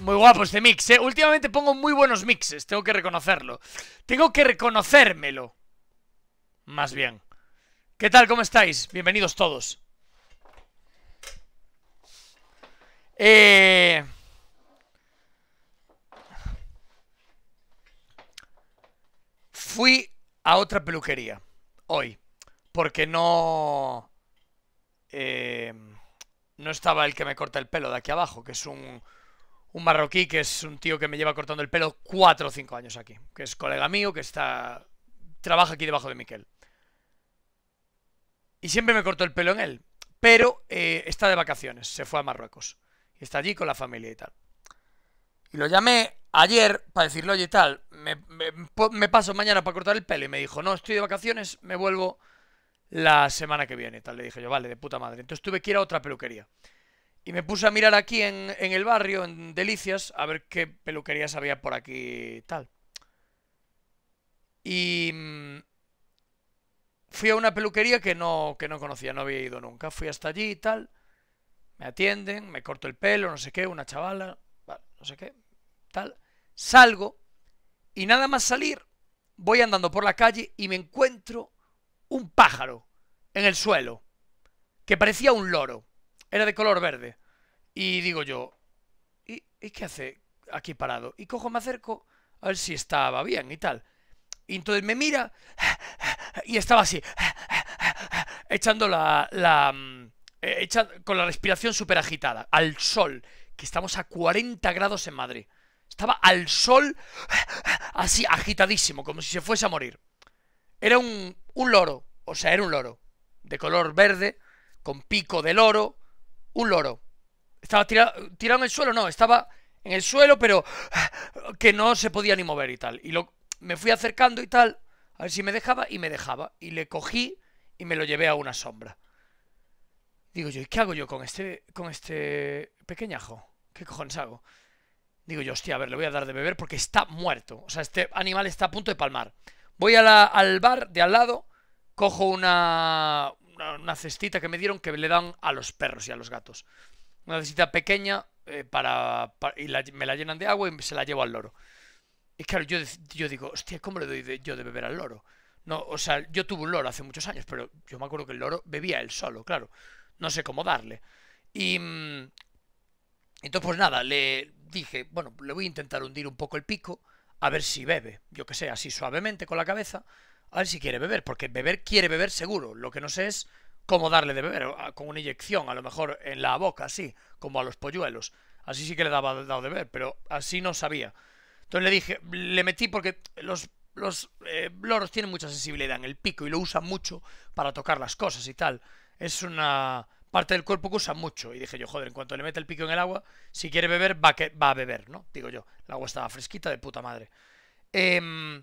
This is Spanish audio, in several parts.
Muy guapo este mix, ¿eh? Últimamente pongo muy buenos mixes, tengo que reconocerlo. Tengo que reconocérmelo. Más bien. ¿Qué tal? ¿Cómo estáis? Bienvenidos todos. Eh... Fui a otra peluquería hoy. Porque no... Eh... No estaba el que me corta el pelo de aquí abajo, que es un un marroquí que es un tío que me lleva cortando el pelo 4 o 5 años aquí, que es colega mío, que está trabaja aquí debajo de Miquel. Y siempre me cortó el pelo en él, pero eh, está de vacaciones, se fue a Marruecos. Y está allí con la familia y tal. Y lo llamé ayer para decirle, oye, tal, me, paso mañana para cortar el pelo. Y me dijo, no, estoy de vacaciones, me vuelvo la semana que viene. Tal, le dije yo, vale, de puta madre. Entonces tuve que ir a otra peluquería. Y me puse a mirar aquí en, el barrio, en Delicias, a ver qué peluquerías había por aquí tal. Y mm, fui a una peluquería que no, que no conocía, no había ido nunca. Fui hasta allí y tal. Me atienden, me corto el pelo, no sé qué, una chavala, no sé qué, tal. Salgo y nada más salir, voy andando por la calle y me encuentro un pájaro en el suelo que parecía un loro era de color verde. Y digo yo, ¿y, qué hace aquí parado? Y cojo, me acerco, a ver si estaba bien y tal. Y entonces me mira y estaba así, echando la... Mm, eh, con la respiración súper agitada, al sol, que estamos a 40 grados en Madrid. Estaba al sol, así agitadísimo, como si se fuese a morir. Era un, un loro, o sea, era un loro, de color verde, con pico de loro, un loro. Estaba tirado, en el suelo, no, estaba en el suelo, pero que no se podía ni mover y tal. Y lo, me fui acercando y tal, a ver si me dejaba, y me dejaba. Y le cogí y me lo llevé a una sombra. Digo yo, ¿y qué hago yo con este, con este pequeñajo? ¿Qué cojones hago? Digo yo, hostia, a ver, le voy a dar de beber porque está muerto. O sea, este animal está a punto de palmar. Voy a al bar de al lado, cojo una, una cestita que me dieron que le dan a los perros y a los gatos. Una cestita pequeña eh, para, y me la llenan de agua y se la llevo al loro. Y claro, yo, yo digo, hostia, ¿cómo le doy yo de beber al loro? No, o sea, yo tuve un loro hace muchos años, pero yo me acuerdo que el loro bebía él solo, claro. No sé cómo darle. Y... Mm, entonces, pues nada, le dije, bueno, le voy a intentar hundir un poco el pico, a ver si bebe, yo que sé, así suavemente con la cabeza. A ver si quiere beber, porque beber quiere beber seguro. Lo que no sé es cómo darle de beber, con una inyección, a lo mejor en la boca, así, como a los polluelos. Así sí que le daba dado de beber, pero así no sabía. Entonces le dije, le metí porque los, los eh, loros tienen mucha sensibilidad en el pico y lo usan mucho para tocar las cosas y tal. Es una parte del cuerpo que usa mucho. Y dije yo, joder, en cuanto le mete el pico en el agua, si quiere beber, va, que, va a beber, ¿no? Digo yo, el agua estaba fresquita de puta madre. Eh,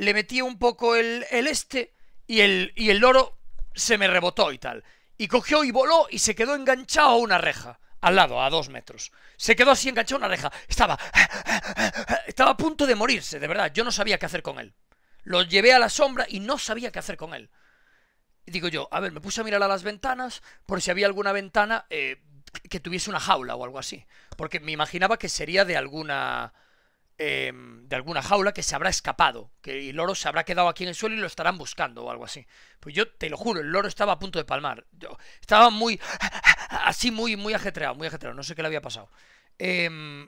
le metí un poco el, el este y el, y el loro se me rebotó y tal. Y cogió y voló y se quedó enganchado a una reja al lado, a dos metros. Se quedó así enganchado a una reja. Estaba. Estaba a punto de morirse, de verdad. Yo no sabía qué hacer con él. Lo llevé a la sombra y no sabía qué hacer con él. Y digo yo, a ver, me puse a mirar a las ventanas por si había alguna ventana eh, que tuviese una jaula o algo así. Porque me imaginaba que sería de alguna. Em, de alguna jaula que se habrá escapado, que el loro se habrá quedado aquí en el suelo y lo estarán buscando o algo así. Pues yo te lo juro, el loro estaba a punto de palmar. Yo estaba muy así, muy, muy ajetreado, muy ajetreado, no sé qué le había pasado. Em,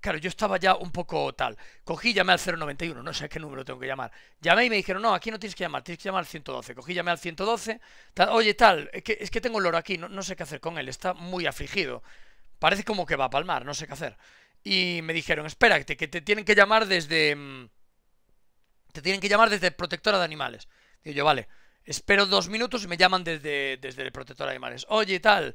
claro, yo estaba ya un poco tal. Cogí y llamé al 091, no sé qué número tengo que llamar. Llamé y me dijeron, no, aquí no tienes que llamar, tienes que llamar al 112. Cogí, llamé al 112. Oye, tal, es que, tengo el loro aquí, no sé qué hacer con él, está muy afligido. Parece como que va a palmar, no sé qué hacer y me dijeron, espérate, que te tienen que llamar desde... Mm, te tienen que llamar desde protectora de animales. Digo yo, vale, espero dos minutos y me llaman desde, desde el de animales. Oye, tal,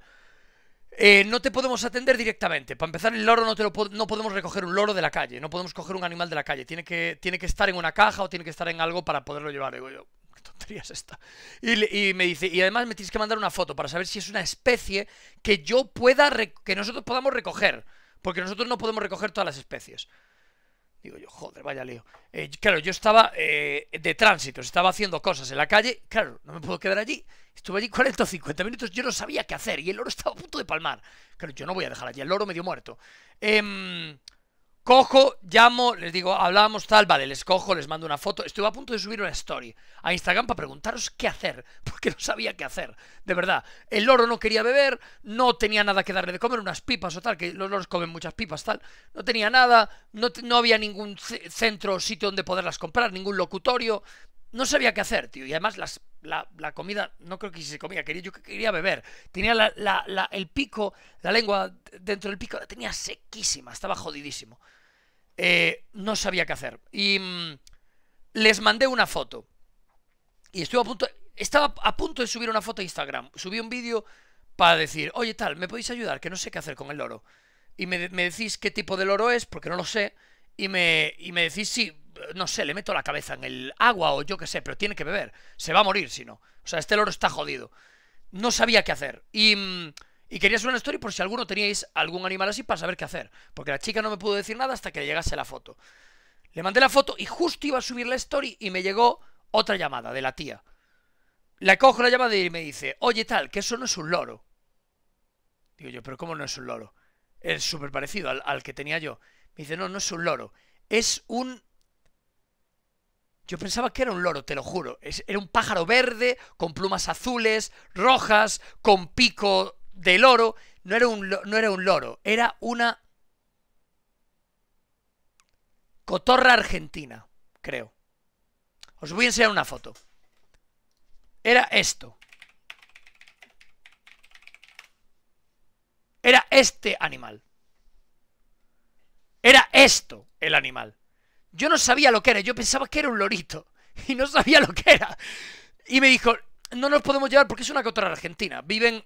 eh, no te podemos atender directamente. Para empezar, el loro no, te no podemos recoger un loro de la calle, no podemos coger un animal de la calle. Tiene que, tiene que estar en una caja o tiene que estar en algo para poderlo llevar. Digo yo, qué tontería es esta. Y, y, me dice, y además me tienes que mandar una foto para saber si es una especie que yo pueda, que nosotros podamos recoger porque nosotros no podemos recoger todas las especies. Digo yo, joder, vaya lío. Eh, claro, yo estaba eh, de tránsito, estaba haciendo cosas en la calle. Claro, no me puedo quedar allí. Estuve allí 40 o 50 minutos, yo no sabía qué hacer y el oro estaba a punto de palmar. Claro, yo no voy a dejar allí, el oro medio muerto. Eh, Cojo, llamo, les digo, hablábamos tal, vale, les cojo, les mando una foto. Estuve a punto de subir una story a Instagram para preguntaros qué hacer, porque no sabía qué hacer, de verdad. El loro no quería beber, no tenía nada que darle de comer, unas pipas o tal, que los loros comen muchas pipas, tal. No tenía nada, no, había ningún centro o sitio donde poderlas comprar, ningún locutorio. No sabía qué hacer, tío. Y además las, la, la, comida, no creo que se comía, quería, yo quería beber. Tenía el pico, la lengua dentro del pico, la tenía sequísima, estaba jodidísimo eh, no sabía qué hacer. Y mm, les mandé una foto. Y estuve a punto, estaba a punto de subir una foto a Instagram. Subí un vídeo para decir, oye tal, ¿me podéis ayudar? Que no sé qué hacer con el loro. Y me, decís qué tipo de loro es, porque no lo sé. Y me, y me decís, sí, no sé, le meto la cabeza en el agua o yo qué sé, pero tiene que beber. Se va a morir si no. O sea, este loro está jodido. No sabía qué hacer. Y... Mm, y quería subir una story por si alguno teníais algún animal así para saber qué hacer. Porque la chica no me pudo decir nada hasta que llegase la foto. Le mandé la foto y justo iba a subir la story y me llegó otra llamada de la tía. Le cojo la llamada y me dice, oye tal, que eso no es un loro. Digo yo, pero ¿cómo no es un loro? Es súper parecido al, que tenía yo. Me dice, no, no es un loro. Es un yo pensaba que era un loro, te lo juro. era un pájaro verde, con plumas azules, rojas, con pico del oro no era un, no era un loro, era una cotorra argentina, creo. Os voy a enseñar una foto. Era esto. Era este animal. Era esto el animal. Yo no sabía lo que era, yo pensaba que era un lorito. Y no sabía lo que era. Y me dijo, no nos podemos llevar porque es una cotorra argentina. Viven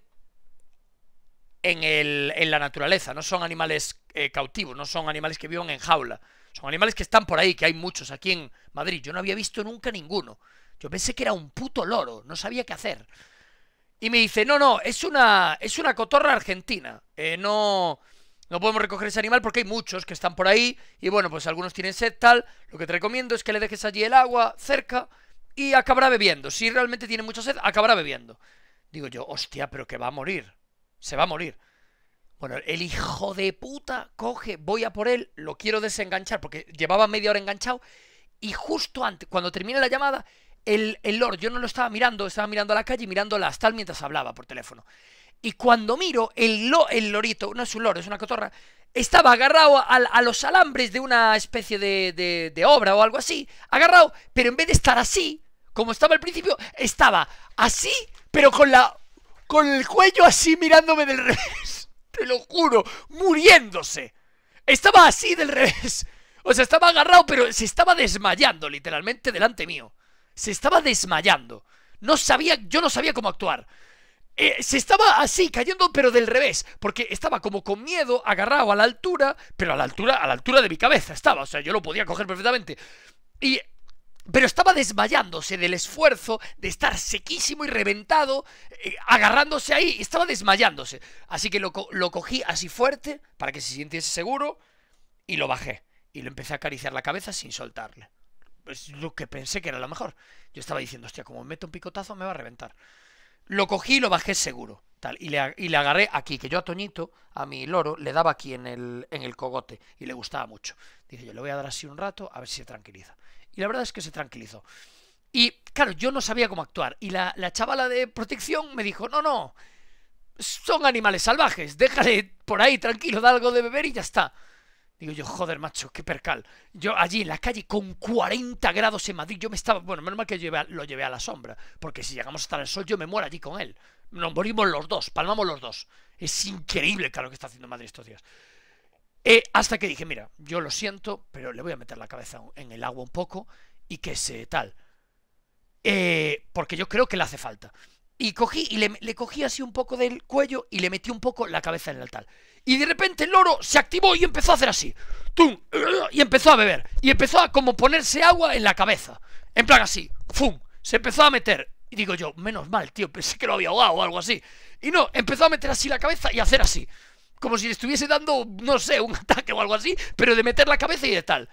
en, la naturaleza, no son animales eh, cautivos, no son animales que viven en jaula, son animales que están por ahí, que hay muchos aquí en Madrid, yo no había visto nunca ninguno, yo pensé que era un puto loro, no sabía qué hacer. Y me dice, no, no, es una, es una cotorra argentina, eh, no, no podemos recoger ese animal porque hay muchos que están por ahí y bueno, pues algunos tienen sed tal, lo que te recomiendo es que le dejes allí el agua cerca y acabará bebiendo, si realmente tiene mucha sed, acabará bebiendo. Digo yo, hostia, pero que va a morir se va a morir. Bueno, el hijo de puta coge, voy a por él, lo quiero desenganchar porque llevaba media hora enganchado y justo antes, cuando termina la llamada, el, el Lord, yo no lo estaba mirando, estaba mirando a la calle, mirando la tal mientras hablaba por teléfono. Y cuando miro, el, lo, el lorito, no es un loro, es una cotorra, estaba agarrado a, los alambres de una especie de, de, de obra o algo así, agarrado, pero en vez de estar así, como estaba al principio, estaba así, pero con la con el cuello así mirándome del revés. Te lo juro, muriéndose. Estaba así del revés. O sea, estaba agarrado, pero se estaba desmayando literalmente delante mío. Se estaba desmayando. No sabía, yo no sabía cómo actuar. Eh, se estaba así, cayendo, pero del revés, porque estaba como con miedo, agarrado a la altura, pero a la altura, a la altura de mi cabeza estaba, o sea, yo lo podía coger perfectamente. Y pero estaba desmayándose del esfuerzo de estar sequísimo y reventado, eh, agarrándose ahí, estaba desmayándose. Así que lo, cogí así fuerte para que se sintiese seguro y lo bajé. Y lo empecé a acariciar la cabeza sin soltarle. Es lo que pensé que era lo mejor. Yo estaba diciendo, hostia, como meto un picotazo me va a reventar. Lo cogí y lo bajé seguro. Tal, y, le, y le agarré aquí, que yo a Toñito, a mi loro, le daba aquí en el, en el cogote y le gustaba mucho. Dije, yo le voy a dar así un rato a ver si se tranquiliza y la verdad es que se tranquilizó. Y claro, yo no sabía cómo actuar. Y la, la chavala de protección me dijo, no, no, son animales salvajes, déjale por ahí tranquilo, da algo de beber y ya está. Digo yo, joder, macho, qué percal. Yo allí en la calle con 40 grados en Madrid, yo me estaba. Bueno, menos mal que lo llevé a la sombra, porque si llegamos a estar sol, yo me muero allí con él. Nos morimos los dos, palmamos los dos. Es increíble, claro, que está haciendo Madrid estos días. Eh, hasta que dije, mira, yo lo siento, pero le voy a meter la cabeza en el agua un poco y que se tal. Eh, porque yo creo que le hace falta. Y cogí y le, cogí así un poco del cuello y le metí un poco la cabeza en el tal Y de repente el loro se activó y empezó a hacer así. ¡Tum! Y empezó a beber. Y empezó a como ponerse agua en la cabeza. En plan así. ¡Fum! Se empezó a meter. Y digo yo, menos mal, tío, pensé que lo había ahogado o algo así. Y no, empezó a meter así la cabeza y hacer así como si le estuviese dando, no sé, un ataque o algo así, pero de meter la cabeza y de tal.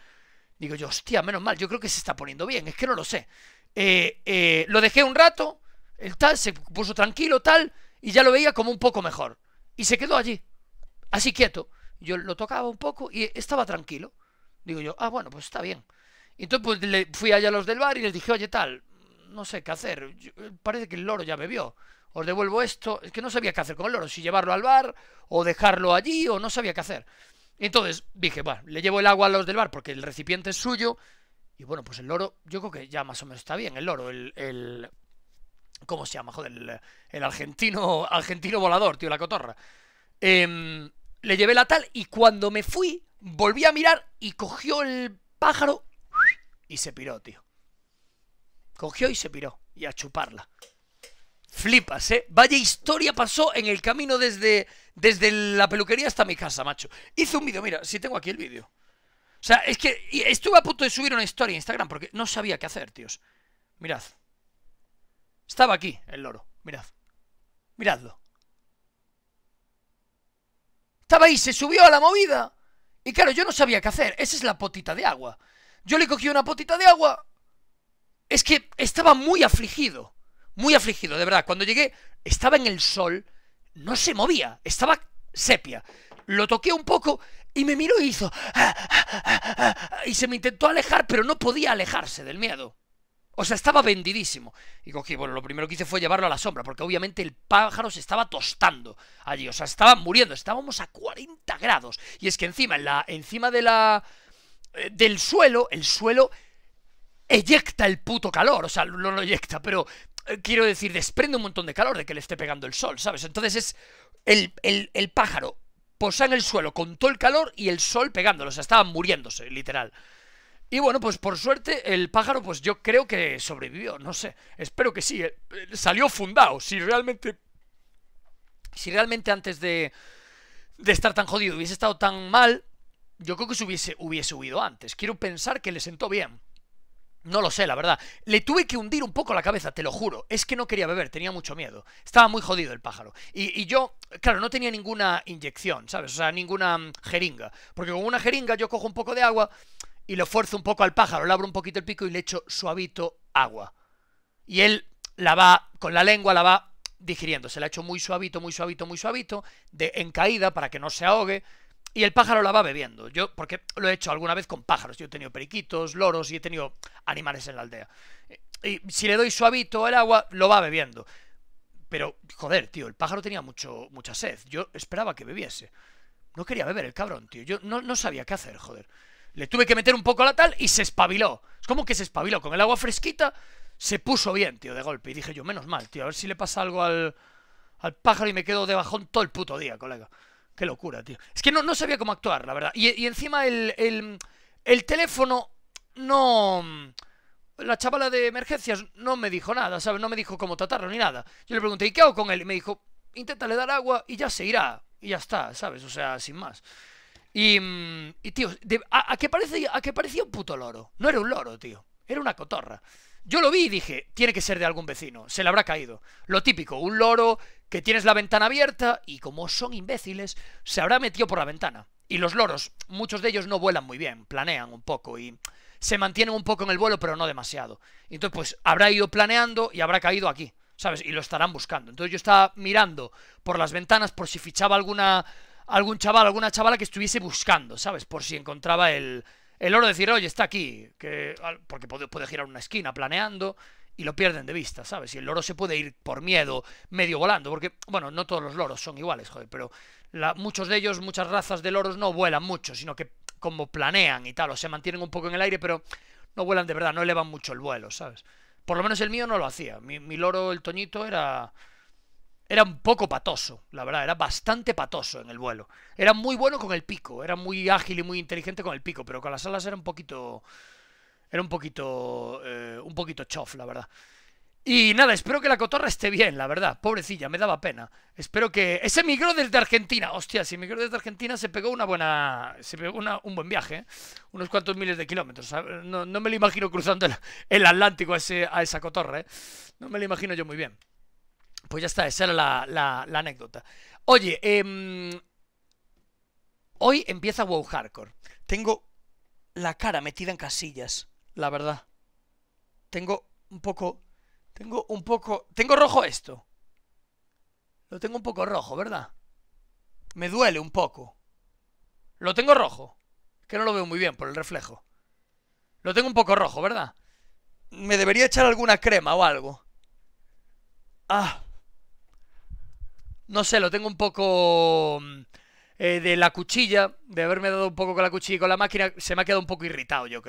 Digo yo, hostia, menos mal, yo creo que se está poniendo bien, es que no lo sé. Eh, eh, lo dejé un rato, el tal se puso tranquilo, tal, y ya lo veía como un poco mejor. Y se quedó allí, así quieto. Yo lo tocaba un poco y estaba tranquilo. Digo yo, ah, bueno, pues está bien. Y entonces pues, le fui allá a los del bar y les dije, oye, tal, no sé qué hacer. parece que el loro ya me vio os devuelvo esto. Es que no sabía qué hacer con el oro, si llevarlo al bar o dejarlo allí o no sabía qué hacer. Entonces dije, bueno, le llevo el agua a los del bar porque el recipiente es suyo. Y bueno, pues el loro, yo creo que ya más o menos está bien. El loro, el. el ¿Cómo se llama? Joder, el, el argentino, argentino volador, tío, la cotorra. Em, le llevé la tal y cuando me fui, volví a mirar y cogió el pájaro y se piró, tío. Cogió y se piró. Y a chuparla. Flipas, ¿eh? Vaya historia pasó en el camino desde, desde la peluquería hasta mi casa, macho. Hice un vídeo, mira, si tengo aquí el vídeo. O sea, es que estuve a punto de subir una historia en Instagram porque no sabía qué hacer, tíos. Mirad. Estaba aquí el loro, mirad. Miradlo. Estaba ahí, se subió a la movida. Y claro, yo no sabía qué hacer. Esa es la potita de agua. Yo le cogí una potita de agua. Es que estaba muy afligido muy afligido, de verdad. Cuando llegué, estaba en el sol, no se movía, estaba sepia. Lo toqué un poco y me miró y hizo... Ah, ah, ah, y se me intentó alejar, pero no podía alejarse del miedo. O sea, estaba vendidísimo. Y cogí, bueno, lo primero que hice fue llevarlo a la sombra, porque obviamente el pájaro se estaba tostando allí. O sea, estaba muriendo, estábamos a 40 grados. Y es que encima, en la, encima de la... Eh, del suelo, el suelo eyecta el puto calor, o sea, no lo eyecta, pero eh, quiero decir, desprende un montón de calor de que le esté pegando el sol, ¿sabes? Entonces es el, el, pájaro posa en el suelo con todo el calor y el sol pegándolo, o sea, estaba muriéndose, literal. Y bueno, pues por suerte el pájaro, pues yo creo que sobrevivió, no sé, espero que sí, eh, eh, salió fundado, si realmente... Si realmente antes de, de estar tan jodido hubiese estado tan mal, yo creo que se hubiese, hubiese huido antes. Quiero pensar que le sentó bien. No lo sé, la verdad. Le tuve que hundir un poco la cabeza, te lo juro. Es que no quería beber, tenía mucho miedo. Estaba muy jodido el pájaro. Y, yo, claro, no tenía ninguna inyección, ¿sabes? O sea, ninguna mm, jeringa. Porque con una jeringa yo cojo un poco de agua y lo fuerzo un poco al pájaro, le abro un poquito el pico y le echo suavito agua. Y él la va, con la lengua la va digiriendo. Se la echo muy suavito, muy suavito, muy suavito, de, en caída para que no se ahogue y el pájaro la va bebiendo. Yo, porque lo he hecho alguna vez con pájaros. Yo he tenido periquitos, loros y he tenido animales en la aldea. Y si le doy suavito el agua, lo va bebiendo. Pero, joder, tío, el pájaro tenía mucho, mucha sed. Yo esperaba que bebiese. No quería beber el cabrón, tío. Yo no, sabía qué hacer, joder. Le tuve que meter un poco la tal y se espabiló. Es como que se espabiló. Con el agua fresquita se puso bien, tío, de golpe. Y dije yo, menos mal, tío, a ver si le pasa algo al, al pájaro y me quedo de bajón todo el puto día, colega. Qué locura, tío. Es que no, sabía cómo actuar, la verdad. Y, encima el, el, teléfono no... La chavala de emergencias no me dijo nada, ¿sabes? No me dijo cómo tratarlo ni nada. Yo le pregunté, ¿y qué hago con él? Y me dijo, inténtale dar agua y ya se irá. Y ya está, ¿sabes? O sea, sin más. Y, y tío, a, qué a que parecía un puto loro. No era un loro, tío. Era una cotorra. Yo lo vi y dije, tiene que ser de algún vecino, se le habrá caído. Lo típico, un loro que tienes la ventana abierta y como son imbéciles, se habrá metido por la ventana. Y los loros, muchos de ellos no vuelan muy bien, planean un poco y se mantienen un poco en el vuelo, pero no demasiado. entonces, pues habrá ido planeando y habrá caído aquí, ¿sabes? Y lo estarán buscando. Entonces yo estaba mirando por las ventanas por si fichaba alguna algún chaval, alguna chavala que estuviese buscando, ¿sabes? Por si encontraba el, el oro decir, oye, está aquí, que, porque puede, girar una esquina planeando y lo pierden de vista, ¿sabes? Y el loro se puede ir por miedo, medio volando, porque, bueno, no todos los loros son iguales, joder, pero muchos de ellos, muchas razas de loros no vuelan mucho, sino que como planean y tal, o se mantienen un poco en el aire, pero no vuelan de verdad, no elevan mucho el vuelo, ¿sabes? Por lo menos el mío no lo hacía, mi, mi loro, el toñito, era era un poco patoso, la verdad, era bastante patoso en el vuelo. Era muy bueno con el pico, era muy ágil y muy inteligente con el pico, pero con las alas era un poquito... Era un poquito... Eh, un poquito chof, la verdad. Y nada, espero que la cotorra esté bien, la verdad. Pobrecilla, me daba pena. Espero que... Ese migró desde Argentina. Hostia, si migró desde Argentina se pegó una buena... Se pegó un buen viaje, ¿eh? Unos cuantos miles de kilómetros. No, me lo imagino cruzando el, Atlántico a, esa cotorra, ¿eh? No me lo imagino yo muy bien. Pues ya está, esa era la, anécdota. Oye, eh, hoy empieza WoW Hardcore. Tengo la cara metida en casillas, la verdad. Tengo un poco... Tengo un poco... Tengo rojo esto. Lo tengo un poco rojo, ¿verdad? Me duele un poco. Lo tengo rojo. Que no lo veo muy bien por el reflejo. Lo tengo un poco rojo, ¿verdad? Me debería echar alguna crema o algo. Ah no sé, lo tengo un poco mm, eh, de la cuchilla, de haberme dado un poco con la cuchilla y con la máquina, se me ha quedado un poco irritado, yo creo.